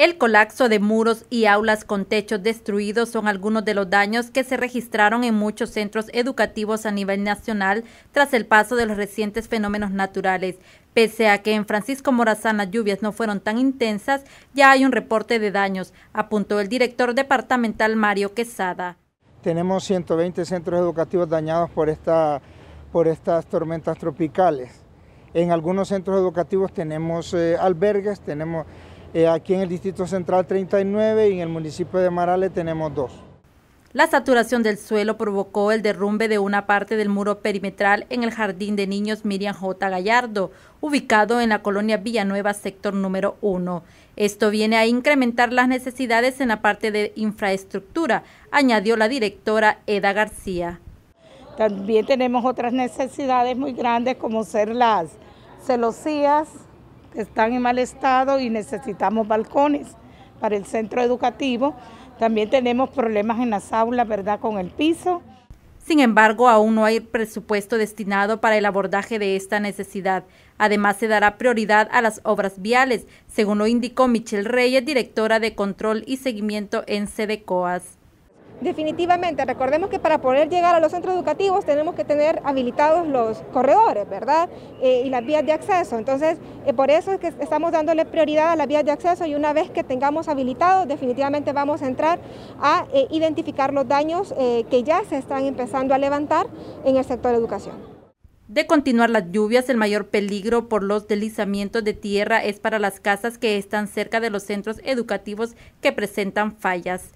El colapso de muros y aulas con techos destruidos son algunos de los daños que se registraron en muchos centros educativos a nivel nacional tras el paso de los recientes fenómenos naturales. Pese a que en Francisco Morazán las lluvias no fueron tan intensas, ya hay un reporte de daños, apuntó el director departamental Mario Quesada. Tenemos 120 centros educativos dañados por, esta, por estas tormentas tropicales. En algunos centros educativos tenemos eh, albergues, tenemos eh, aquí en el Distrito Central 39 y en el municipio de Marale tenemos dos. La saturación del suelo provocó el derrumbe de una parte del muro perimetral en el Jardín de Niños Miriam J. Gallardo, ubicado en la colonia Villanueva, sector número 1. Esto viene a incrementar las necesidades en la parte de infraestructura, añadió la directora Eda García. También tenemos otras necesidades muy grandes como ser las celosías, están en mal estado y necesitamos balcones para el centro educativo. También tenemos problemas en las aulas, ¿verdad?, con el piso. Sin embargo, aún no hay presupuesto destinado para el abordaje de esta necesidad. Además, se dará prioridad a las obras viales, según lo indicó Michelle Reyes, directora de Control y Seguimiento en Sedecoas. Definitivamente, recordemos que para poder llegar a los centros educativos tenemos que tener habilitados los corredores, ¿verdad? Eh, y las vías de acceso. Entonces, eh, por eso es que estamos dándole prioridad a las vías de acceso y una vez que tengamos habilitados, definitivamente vamos a entrar a eh, identificar los daños que ya se están empezando a levantar en el sector de educación. De continuar las lluvias, el mayor peligro por los deslizamientos de tierra es para las casas que están cerca de los centros educativos que presentan fallas.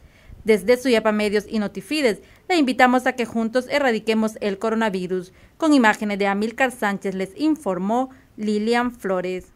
Desde Suyapa Medios y Notifides, le invitamos a que juntos erradiquemos el coronavirus. Con imágenes de Amilcar Sánchez les informó Lilian Flores.